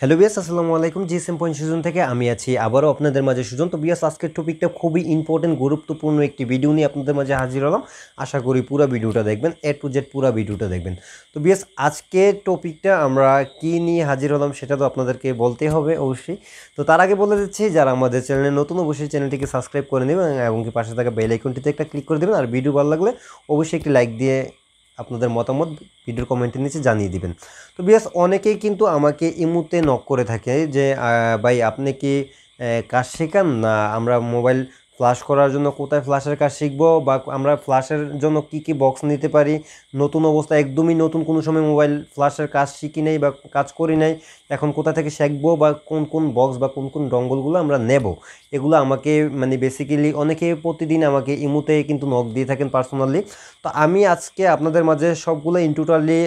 hello বিয়াস আসসালামু আলাইকুম জি same point Sujan থেকে আমি আছি আবারও আপনাদের মাঝে সুজন তো বিয়াস আজকের টপিকটা খুবই ইম্পর্টেন্ট গুরুত্বপূর্ণ একটি ভিডিও নিয়ে আপনাদের মাঝে হাজির হলাম আশা করি পুরো ভিডিওটা দেখবেন এ টু জেড পুরো ভিডিওটা দেখবেন তো বিয়াস আজকের টপিকটা আমরা কি নিয়ে হাজির হলাম সেটা তো আপনাদেরকে বলতে হবে অবশ্যই তো তার আগে বলে দিচ্ছি যারা আমাদের চ্যানেলে নতুন অবশ্যই চ্যানেলটিকে সাবস্ক্রাইব করে নেবেন এবং কি পাশে থাকা বেল আইকনটিতে একটা ক্লিক করে দেবেন আর ভিডিও ভালো লাগলে অবশ্যই একটি লাইক দিয়ে আপনাদের মতামত ভিডিওর কমেন্টের নিচে জানিয়ে দিবেন তো বিয়াস অনেকেই কিন্তু আমাকে ইমুতে নক করে থাকে যে ভাই আপনি কি কাজ শেখান না আমরা মোবাইল ফ্লাশ করার জন্য কোথায় ফ্লাশের কাজ শিখব বা আমরা ফ্লাশের জন্য কি কি বক্স নিতে পারি নতুন অবস্থা একদমই নতুন কোনো সময় মোবাইল ফ্লাশের কাজ শিখি নাই বা কাজ করি নাই এখন কোথা থেকে শিখবো বা কোন কোন বক্স বা কোন কোন ডঙ্গলগুলো আমরা নেব এগুলো আমাকে মানে বেসিক্যালি অনেকে প্রতিদিন আমাকে ইমুতে কিন্তু নখ দিয়ে থাকেন পার্সোনালি তো আমি আজকে আপনাদের মাঝে সবগুলো ইনটোটালি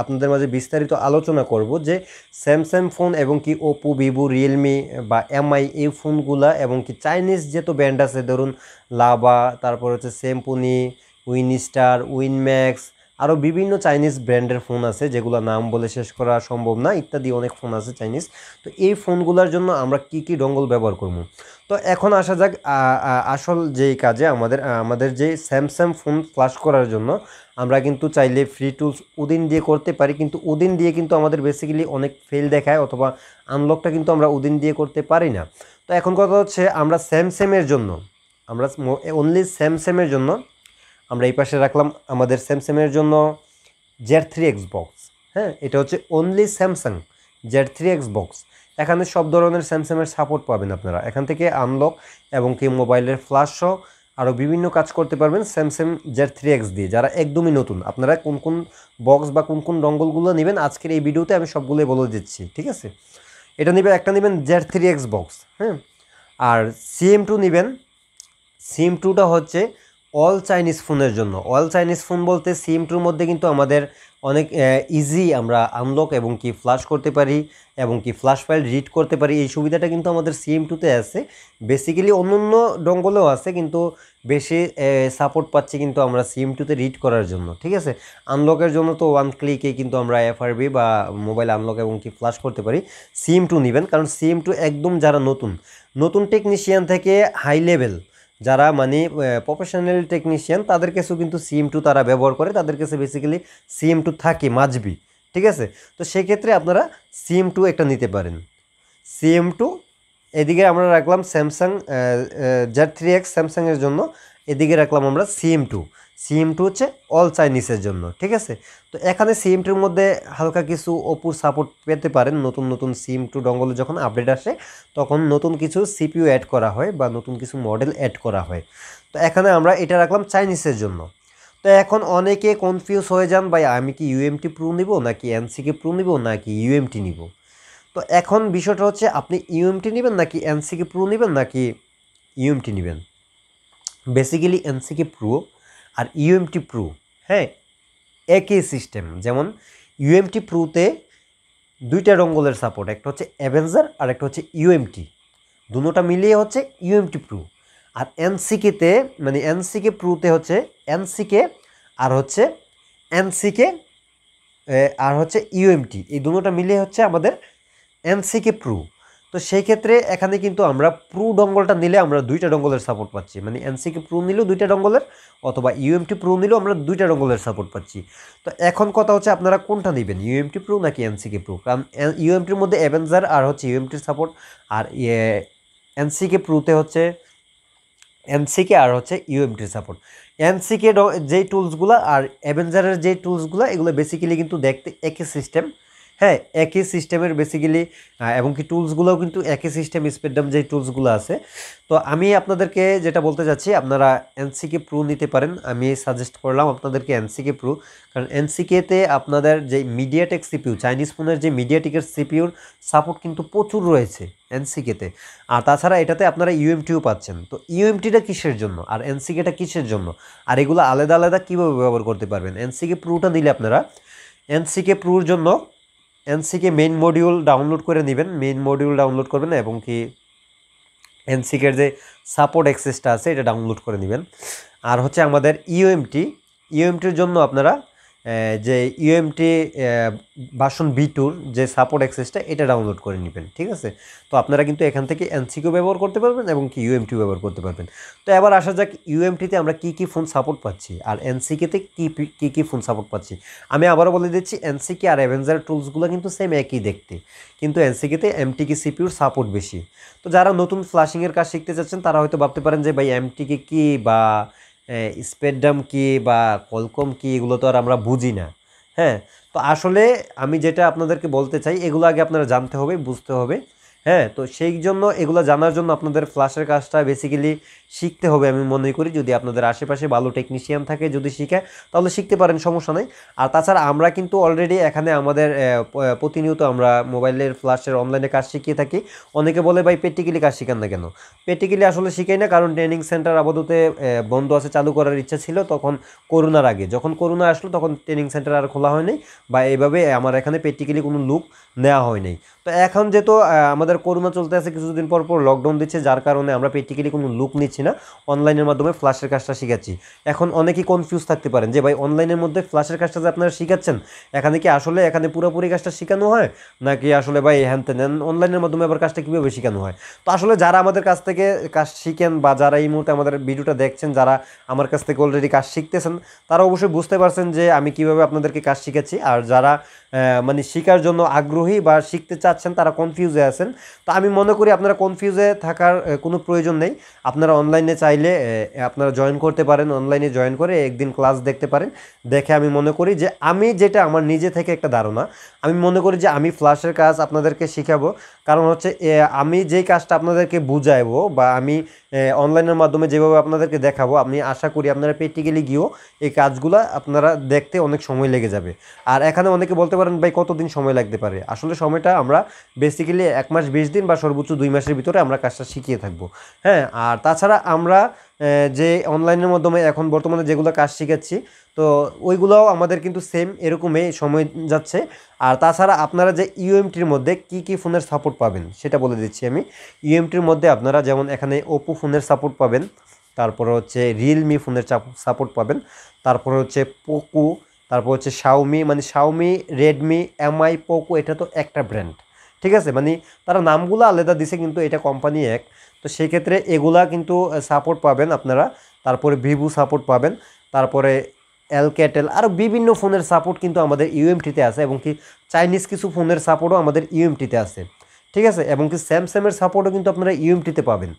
আপনাদের মাঝে বিস্তারিত আলোচনা করব যে স্যামসাং ফোন এবং কি ওপো ভিভো রিয়েলমি বা এমআই এই ফোনগুলা এবং কি চাইনিজ যেহেতু ব্র্যান্ড আছে ধরুন লাভা তারপর হচ্ছে সেম্পুনি উইনস্টার উইনম্যাক্স আরও বিভিন্ন চাইনিজ ব্র্যান্ডের ফোন আছে যেগুলো নাম বলে শেষ করা সম্ভব না ইত্যাদি অনেক ফোন আছে চাইনিজ তো এই ফোনগুলোর জন্য আমরা কি কি ডঙ্গল ব্যবহার করব তো এখন আসা যাক আসল যেই কাজে আমাদের আমাদের যে স্যামসাং ফোন ফ্লাশ করার জন্য আমরা কিন্তু চাইলে ফ্রি টুলস উদিন দিয়ে করতে পারি কিন্তু উদিন দিয়ে কিন্তু আমাদের বেসিক্যালি অনেক ফেল দেখায় অথবা আনলকটা কিন্তু আমরা উদিন দিয়ে করতে পারি না তো এখন কথা হচ্ছে আমরা স্যামসাংয়ের জন্য আমরা অনলি স্যামসাংয়ের জন্য আমরা এই পাশে রাখলাম আমাদের স্যামসাংয়ের জন্য জেড থ্রি এক্স বক্স হ্যাঁ এটা হচ্ছে only Samsung Z three X box এখানে সব ধরনের স্যামসাংয়ের সাপোর্ট পাবেন আপনারা এখান থেকে আনলক এবং কি মোবাইলের ফ্ল্যাশ সহ আরও বিভিন্ন কাজ করতে পারবেন স্যামসাং জেড থ্রি এক্স দিয়ে যারা একদমই নতুন আপনারা কোন কোন বক্স বা কোন কোন ডঙ্গলগুলো নেবেন আজকের এই ভিডিওতে আমি সবগুলোই বলে দিচ্ছি ঠিক আছে এটা নেবেন একটা নেবেন জেড থ্রি এক্স বক্স হ্যাঁ আর সিএম টু নেবেন সিএম টুটা হচ্ছে অল চাইনিজ ফোনের জন্য অল চাইনিজ ফোন বলতে সিম টুর মধ্যে কিন্তু আমাদের অনেক ইজি আমরা আনলক এবং কি ফ্লাশ করতে পারি এবং কি ফ্লাশ ফাইল রিড করতে পারি এই সুবিধাটা কিন্তু আমাদের সিএম টুতে আছে বেসিক্যালি অন্য অন্য ডঙ্গলেও আছে কিন্তু বেশি সাপোর্ট পাচ্ছি কিন্তু আমরা সিএম টুতে রিড করার জন্য ঠিক আছে আনলকের জন্য তো ওয়ান ক্লিকে কিন্তু আমরা এফআরবি বা মোবাইল আনলক এবং কি ফ্লাশ করতে পারি সিএম টু নেবেন কারণ সিএম টু একদম যারা নতুন নতুন টেকনিশিয়ান থেকে হাই লেভেল যারা মানে প্রফেশনাল টেকনিশিয়ান তাদের কাছেও কিন্তু সিম টু তারা ব্যবহার করে তাদের কাছে বেসিক্যালি সিম টু থাকে মাজবি ঠিক আছে তো সেক্ষেত্রে আপনারা সিম টু একটা নিতে পারেন সিএম টু এদিকে আমরা রাখলাম স্যামসাং জ্যাট থ্রি এক্স স্যামসাংয়ের জন্য এদিকে রাখলাম আমরা সিএম টু সিএম টু হচ্ছে অল চাইনিজের জন্য ঠিক আছে তো এখানে সিএম টুর মধ্যে হালকা কিছু অপুর সাপোর্ট পেতে পারেন নতুন নতুন সিএম টু ডঙ্গলে যখন আপডেট আসে তখন নতুন কিছু সিপিউ অ্যাড করা হয় বা নতুন কিছু মডেল অ্যাড করা হয় তো এখানে আমরা এটা রাখলাম চাইনিজের জন্য তো এখন অনেকে কনফিউজ হয়ে যান ভাই আমি কি ইউএমটি প্রু নিব নাকি এনসিকে প্রু নিব নাকি ইউএমটি নিব তো এখন বিষয়টা হচ্ছে আপনি ইউএমটি নেবেন নাকি এনসিকে প্রু নেবেন নাকি ইউএমটি নেবেন বেসিক্যালি এনসিকে প্রো আর ইউএমটি প্রু হ্যাঁ একই সিস্টেম যেমন ইউএমটি প্রুতে দুইটা রঙ্গলের সাপোর্ট একটা হচ্ছে অ্যাভেঞ্জার আর একটা হচ্ছে ইউএমটি দুটা মিলিয়ে হচ্ছে ইউএমটি প্রু আর এনসিকেতে মানে এনসিকে প্রুতে হচ্ছে এনসিকে আর হচ্ছে এনসিকে আর হচ্ছে ইউএমটি এই দুটা মিলিয়ে হচ্ছে আমাদের এনসিকে প্রু তো সেই ক্ষেত্রে এখানে কিন্তু আমরা প্রু ডঙ্গলটা নিলে আমরা দুইটা ডঙ্গলের সাপোর্ট পাচ্ছি মানে এনসিকে প্রু নিলেও দুইটা ডঙ্গলের অথবা ইউএমটি প্রু নিলেও আমরা দুইটা ডঙ্গলের সাপোর্ট পাচ্ছি তো এখন কথা হচ্ছে আপনারা কোনটা নেবেন ইউএমটি প্রু নাকি এনসিকে প্রু কারণ ইউএমটির মধ্যে অ্যাভেঞ্জার আর হচ্ছে ইউএমটির সাপোর্ট আর এনসিকে প্রুতে হচ্ছে এনসিকে আর হচ্ছে ইউএমটির সাপোর্ট এনসিকে যে টুলসগুলো আর অ্যাভেঞ্জারের যে টুলসগুলো এগুলো বেসিক্যালি কিন্তু দেখতে একই সিস্টেম হ্যাঁ একই সিস্টেমের বেসিক্যালি এবং কি টুলসগুলোও কিন্তু একই সিস্টেম স্পেডাম যে টুলসগুলো আছে তো আমি আপনাদেরকে যেটা বলতে চাচ্ছি আপনারা এনসিকে প্রু নিতে পারেন আমি সাজেস্ট করলাম আপনাদেরকে এনসিকে প্রু কারণ এনসিকেতে আপনাদের যে মিডিয়াটেক সিপিউ চাইনিজ ফোনের যে মিডিয়াটেকের সিপিউর সাপোর্ট কিন্তু প্রচুর রয়েছে এনসিকেতে আর তাছাড়া এটাতে আপনারা ইউএমটিও পাচ্ছেন তো ইউএমটিটা কিসের জন্য আর এনসিকেটা কিসের জন্য আর এগুলো আলাদা আলাদা কীভাবে ব্যবহার করতে পারবেন এনসিকে প্রুটা নিলে আপনারা এনসিকে প্রুর জন্য এনসিকে মেইন মডিউল ডাউনলোড করে নেবেন মেইন মডিউল ডাউনলোড করবেন এবং কি এনসিকের যে সাপোর্ট অ্যাক্সেসটা আছে এটা ডাউনলোড করে নেবেন আর হচ্ছে আমাদের ইউএমটি e e ইউএমটির জন্য আপনারা যে ইউএমটি ভাষণ বি টুর যে সাপোর্ট অ্যাক্সেসটা এটা ডাউনলোড করে নেবেন ঠিক আছে তো আপনারা কিন্তু এখান থেকে এনসিকিউ ব্যবহার করতে পারবেন এবং কি ইউএমটি ব্যবহার করতে পারবেন তো এবার আসা যাক ইউএমটিতে আমরা কি কি ফোন সাপোর্ট পাচ্ছি আর এনসিকেতে কি কী কী ফোন সাপোর্ট পাচ্ছি আমি আবারও বলে দিচ্ছি এনসিকে আর অ্যাভেঞ্জার টুলসগুলো কিন্তু সেম একই দেখতে কিন্তু এনসিকেতে এমটিকে সিপিউর সাপোর্ট বেশি তো যারা নতুন ফ্লাশিংয়ের কাজ শিখতে চাচ্ছেন তারা হয়তো ভাবতে পারেন যে ভাই এমটিকে কি বা স্পেডাম কি বা কলকম কি এগুলো তো আর আমরা বুঝি না হ্যাঁ তো আসলে আমি যেটা আপনাদেরকে বলতে চাই এগুলো আগে আপনারা জানতে হবে বুঝতে হবে হ্যাঁ তো সেই জন্য এগুলো জানার জন্য আপনাদের ফ্লাশের কাজটা বেসিক্যালি শিখতে হবে আমি মনে করি যদি আপনাদের আশেপাশে ভালো টেকনিশিয়ান থাকে যদি শিখে তাহলে শিখতে পারেন সমস্যা নেই আর তাছাড়া আমরা কিন্তু অলরেডি এখানে আমাদের প্রতিনিয়ত আমরা মোবাইলের ফ্লাশের অনলাইনে কাজ শিখিয়ে থাকি অনেকে বলে ভাই প্র্যাকটিক্যালি কাজ শেখান না কেন প্র্যাকটিক্যালি আসলে শিখাই না কারণ ট্রেনিং সেন্টার আপাতত বন্ধ আছে চালু করার ইচ্ছা ছিল তখন করোনার আগে যখন করোনা আসলো তখন ট্রেনিং সেন্টার আর খোলা হয়নি বা এইভাবে আমার এখানে পেটিক্যালি কোনো লুক নেওয়া হয়নি তো এখন যেহেতু আমাদের এবার করোনা চলতে আছে কিছুদিন পর পর লকডাউন দিচ্ছে যার কারণে আমরা প্র্যাকটিক্যালি কোনো লুক নিচ্ছি না অনলাইনের মাধ্যমে ফ্লাশের কাজটা শিখাচ্ছি এখন অনেকেই কনফিউজ থাকতে পারেন যে ভাই অনলাইনের মধ্যে ফ্লাশের কাজটা যে আপনারা শিখাচ্ছেন এখানে কি আসলে এখানে পুরোপুরি কাজটা শেখানো হয় নাকি আসলে ভাই হ্যান তেন অনলাইনের মাধ্যমে আবার কাজটা কীভাবে শেখানো হয় তো আসলে যারা আমাদের কাছ থেকে কাজ শিখেন বা যারা এই মুহূর্তে আমাদের ভিডিওটা দেখছেন যারা আমার কাছ থেকে অলরেডি কাজ শিখতেছেন তারা অবশ্যই বুঝতে পারছেন যে আমি কিভাবে আপনাদেরকে কাজ শিখেছি আর যারা মানে শেখার জন্য আগ্রহী বা শিখতে চাচ্ছেন তারা কনফিউজে আছেন তো আমি মনে করি আপনারা কনফিউজে থাকার কোনো প্রয়োজন নেই আপনারা অনলাইনে চাইলে আপনারা জয়েন করতে পারেন অনলাইনে জয়েন করে একদিন ক্লাস দেখতে পারেন দেখে আমি মনে করি যে আমি যেটা আমার নিজে থেকে একটা ধারণা আমি মনে করি যে আমি ফ্লাশের কাজ আপনাদেরকে শেখাবো কারণ হচ্ছে আমি যেই কাজটা আপনাদেরকে বুঝাইবো বা আমি অনলাইনের মাধ্যমে যেভাবে আপনাদেরকে দেখাবো আমি আশা করি আপনারা প্র্যাকটিক্যালি গিয়েও এই কাজগুলো আপনারা দেখতে অনেক সময় লেগে যাবে আর এখানে অনেকে বলতে পারেন ভাই কতদিন সময় লাগতে পারে আসলে সময়টা আমরা বেসিক্যালি এক মাস মাস বিশ দিন বা সর্বোচ্চ দুই মাসের ভিতরে আমরা কাজটা শিখিয়ে থাকব হ্যাঁ আর তাছাড়া আমরা যে অনলাইনের মাধ্যমে এখন বর্তমানে যেগুলো কাজ শিখাচ্ছি তো ওইগুলোও আমাদের কিন্তু সেম এরকমই সময় যাচ্ছে আর তাছাড়া আপনারা যে ইউএমটির মধ্যে কি কি ফোনের সাপোর্ট পাবেন সেটা বলে দিচ্ছি আমি ইউএমটির মধ্যে আপনারা যেমন এখানে ওপো ফোনের সাপোর্ট পাবেন তারপরে হচ্ছে রিয়েলমি ফোনের সাপোর্ট পাবেন তারপরে হচ্ছে পোকো তারপর হচ্ছে শাওমি মানে শাওমি রেডমি এমআই পোকো এটা তো একটা ব্র্যান্ড ঠিক আছে মানে তারা নামগুলো আলাদা দিছে কিন্তু এটা কোম্পানি এক তো সেক্ষেত্রে এগুলা কিন্তু সাপোর্ট পাবেন আপনারা তারপরে ভিভো সাপোর্ট পাবেন তারপরে এল ক্যাটেল আরও বিভিন্ন ফোনের সাপোর্ট কিন্তু আমাদের ইউএমটিতে আছে এবং কি চাইনিজ কিছু ফোনের সাপোর্টও আমাদের ইউএমটিতে আছে ঠিক আছে এবং কি স্যামসাংয়ের সাপোর্টও কিন্তু আপনারা ইউএমটিতে পাবেন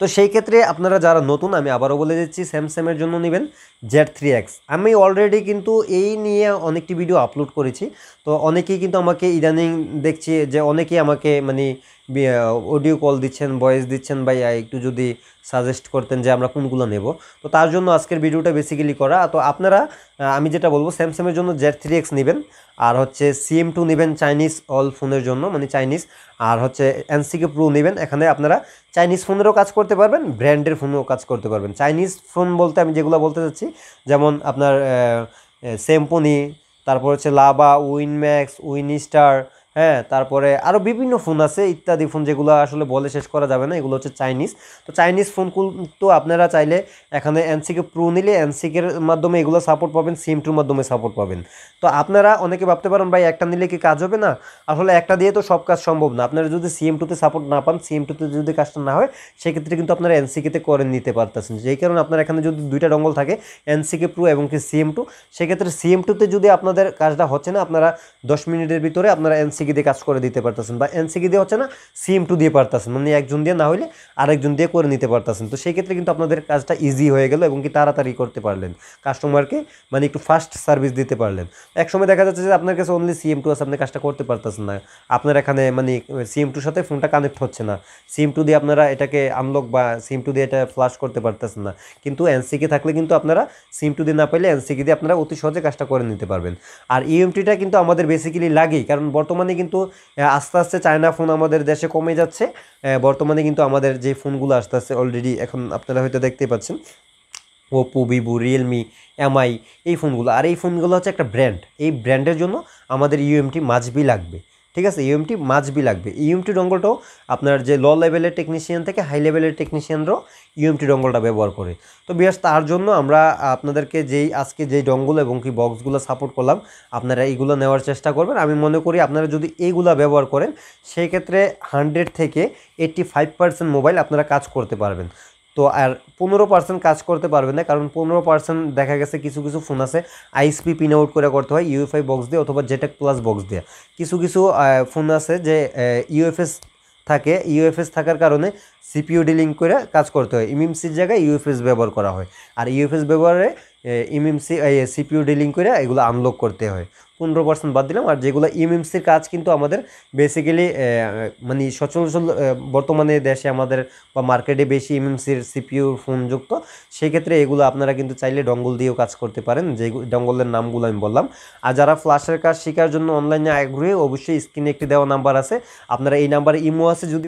তো সেই ক্ষেত্রে আপনারা যারা নতুন আমি আবারও বলে দিচ্ছি স্যামসামের জন্য নেবেন জেড থ্রি এক্স আমি অলরেডি কিন্তু এই নিয়ে অনেকটি ভিডিও আপলোড করেছি তো অনেকেই কিন্তু আমাকে ইদানিং দেখছি যে অনেকেই আমাকে মানে অডিও কল দিচ্ছেন ভয়েস দিচ্ছেন বা একটু যদি সাজেস্ট করতেন যে আমরা কোনগুলো নেব তো তার জন্য আজকের ভিডিওটা বেসিক্যালি করা তো আপনারা আমি যেটা বলবো স্যামসাংয়ের জন্য জেড থ্রি এক্স নেবেন আর হচ্ছে সিএম টু নেবেন চাইনিজ অল ফোনের জন্য মানে চাইনিজ আর হচ্ছে এনসিকে প্রো নেবেন এখানে আপনারা চাইনিজ ফোনেরও কাজ করতে পারবেন ব্র্যান্ডের ফোনেও কাজ করতে পারবেন চাইনিজ ফোন বলতে আমি যেগুলো বলতে চাচ্ছি যেমন আপনার স্যাম্পনি তারপর হচ্ছে লাভা উইনম্যাক্স উইনস্টার হ্যাঁ তারপরে আরও বিভিন্ন ফোন আছে ইত্যাদি ফোন যেগুলো আসলে বলে শেষ করা যাবে না এগুলো হচ্ছে চাইনিজ তো চাইনিজ ফোন তো আপনারা চাইলে এখানে এনসিকে প্রো নিলে এনসিকের মাধ্যমে এগুলো সাপোর্ট পাবেন সিম টুর মাধ্যমে সাপোর্ট পাবেন তো আপনারা অনেকে ভাবতে পারেন ভাই একটা নিলে কি কাজ হবে না আসলে একটা দিয়ে তো সব কাজ সম্ভব না আপনারা যদি সিএম টুতে সাপোর্ট না পান সিএম টুতে যদি কাজটা না হয় সেক্ষেত্রে কিন্তু আপনারা এনসিকেতে করে নিতে পারতেছেন যেই কারণে আপনার এখানে যদি দুইটা ডঙ্গল থাকে এনসিকে প্রো এবং কি সিএম টু সেক্ষেত্রে সিএম টুতে যদি আপনাদের কাজটা হচ্ছে না আপনারা দশ মিনিটের ভিতরে আপনারা এনসি এনসিকি দিয়ে কাজ করে দিতে পারতেছেন বা এনসিকি দিয়ে হচ্ছে না সিএম টু দিয়ে পারতেছেন মানে একজন দিয়ে না হলে আরেকজন দিয়ে করে নিতে পারতেছেন তো সেই ক্ষেত্রে কিন্তু আপনাদের কাজটা ইজি হয়ে গেল এবং কি তাড়াতাড়ি করতে পারলেন কাস্টমারকে মানে একটু ফাস্ট সার্ভিস দিতে পারলেন একসময় দেখা যাচ্ছে যে আপনার কাছে অনলি সিএম টু আছে আপনি কাজটা করতে পারতেছেন না আপনার এখানে মানে সিএম টুর সাথে ফোনটা কানেক্ট হচ্ছে না সিএম টু দিয়ে আপনারা এটাকে আনলক বা সিএম টু দিয়ে এটা ফ্লাশ করতে পারতেছেন না কিন্তু এনসিকে থাকলে কিন্তু আপনারা সিম টু দিয়ে না পাইলে এনসিকে দিয়ে আপনারা অতি সহজে কাজটা করে নিতে পারবেন আর ইএমটিটা কিন্তু আমাদের বেসিক্যালি লাগেই কারণ বর্তমানে বর্তমানে কিন্তু আস্তে আস্তে চায়না ফোন আমাদের দেশে কমে যাচ্ছে বর্তমানে কিন্তু আমাদের যে ফোনগুলো আস্তে আস্তে অলরেডি এখন আপনারা হয়তো দেখতে পাচ্ছেন ওপো ভিভো রিয়েলমি এমআই এই ফোনগুলো আর এই ফোনগুলো হচ্ছে একটা ব্র্যান্ড এই ব্র্যান্ডের জন্য আমাদের ইউএমটি মাঝবি লাগবে ঠিক আছে ইউএমটি e মাজবি লাগবে ইউএমটি e ডঙ্গলটাও আপনার যে ল লেভেলের টেকনিশিয়ান থেকে হাই লেভেলের টেকনিশিয়ানরাও ইউএমটি ডঙ্গলটা ব্যবহার করে তো বিয়াস তার জন্য আমরা আপনাদেরকে যেই আজকে যেই ডঙ্গল এবং কি বক্সগুলো সাপোর্ট করলাম আপনারা এইগুলো নেওয়ার চেষ্টা করবেন আমি মনে করি আপনারা যদি এইগুলো ব্যবহার করেন সেই ক্ষেত্রে হান্ড্রেড থেকে এইটি ফাইভ পার্সেন্ট মোবাইল আপনারা কাজ করতে পারবেন তো আর পনেরো পার্সেন্ট কাজ করতে পারবে না কারণ পনেরো পার্সেন্ট দেখা গেছে কিছু কিছু ফোন আছে আইএসপি পিন আউট করে করতে হয় ইউএফআই বক্স দিয়ে অথবা জেটেক প্লাস বক্স দিয়ে কিছু কিছু ফোন আছে যে ইউএফএস থাকে ইউএফএস থাকার কারণে সিপিইউডি লিঙ্ক করে কাজ করতে হয় ইমএমসির জায়গায় ইউএফএস ব্যবহার করা হয় আর ইউএফএস ব্যবহারে ইমএমসি সিপিইউডি লিঙ্ক করে এগুলো আনলক করতে হয় পনেরো পার্সেন্ট বাদ দিলাম আর যেগুলো ইউএমসির e কাজ কিন্তু আমাদের বেসিক্যালি মানে সচল বর্তমানে দেশে আমাদের বা মার্কেটে বেশি ইউএমসির e সিপিউ ফোন যুক্ত সেক্ষেত্রে এগুলো আপনারা কিন্তু চাইলে ডঙ্গল দিয়েও কাজ করতে পারেন যে ডঙ্গলের নামগুলো আমি বললাম আর যারা ফ্লাশের কাজ শেখার জন্য অনলাইনে আগ্রহী অবশ্যই স্ক্রিনে একটি দেওয়া নাম্বার আছে আপনারা এই নাম্বারে ইমো আছে যদি